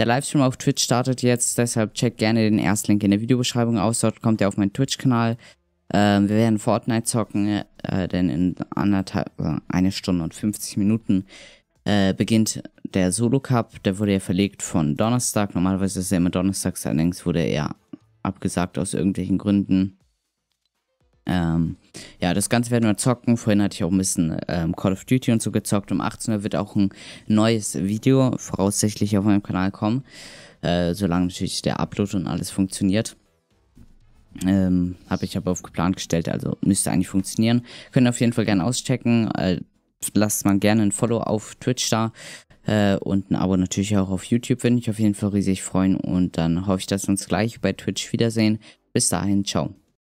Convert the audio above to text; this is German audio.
Der Livestream auf Twitch startet jetzt, deshalb checkt gerne den Erstlink in der Videobeschreibung aus. Dort kommt ihr auf meinen Twitch-Kanal. Ähm, wir werden Fortnite zocken, äh, denn in anderthalb, äh, eine Stunde und 50 Minuten äh, beginnt der Solo Cup. Der wurde ja verlegt von Donnerstag. Normalerweise ist er immer donnerstags, allerdings wurde er abgesagt aus irgendwelchen Gründen. Ähm, ja, das Ganze werden wir zocken. Vorhin hatte ich auch ein bisschen ähm, Call of Duty und so gezockt. Um 18 Uhr wird auch ein neues Video voraussichtlich auf meinem Kanal kommen. Äh, solange natürlich der Upload und alles funktioniert. Ähm, Habe ich aber auf geplant gestellt, also müsste eigentlich funktionieren. Könnt ihr auf jeden Fall gerne auschecken. Äh, lasst mal gerne ein Follow auf Twitch da. Äh, und ein Abo natürlich auch auf YouTube, würde ich auf jeden Fall riesig freuen. Und dann hoffe ich, dass wir uns gleich bei Twitch wiedersehen. Bis dahin, ciao.